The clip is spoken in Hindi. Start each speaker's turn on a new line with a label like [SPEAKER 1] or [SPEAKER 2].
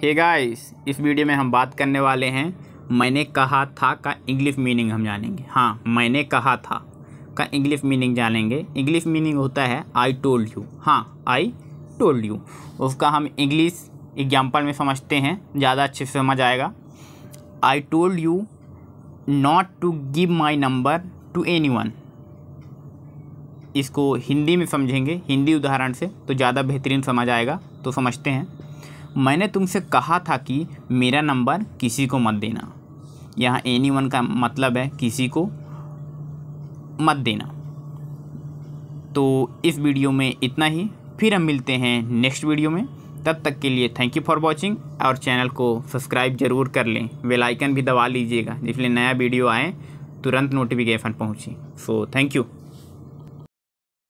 [SPEAKER 1] हे गाइस इस वीडियो में हम बात करने वाले हैं मैंने कहा था का इंग्लिश मीनिंग हम जानेंगे हाँ मैंने कहा था का इंग्लिश मीनिंग जानेंगे इंग्लिश मीनिंग होता है आई टोल्ड यू हाँ आई टोल्ड यू उसका हम इंग्लिश एग्जाम्पल में समझते हैं ज़्यादा अच्छे से समझ आएगा I told you not to give my number to anyone इसको हिंदी में समझेंगे हिंदी उदाहरण से तो ज़्यादा बेहतरीन समझ आएगा तो समझते हैं मैंने तुमसे कहा था कि मेरा नंबर किसी को मत देना यहाँ एनी वन का मतलब है किसी को मत देना तो इस वीडियो में इतना ही फिर हम मिलते हैं नेक्स्ट वीडियो में तब तक के लिए थैंक यू फॉर वॉचिंग और चैनल को सब्सक्राइब जरूर कर लें बेल आइकन भी दबा लीजिएगा जिसलिए नया वीडियो आए तुरंत नोटिफिकेशन पहुँचे सो थैंक यू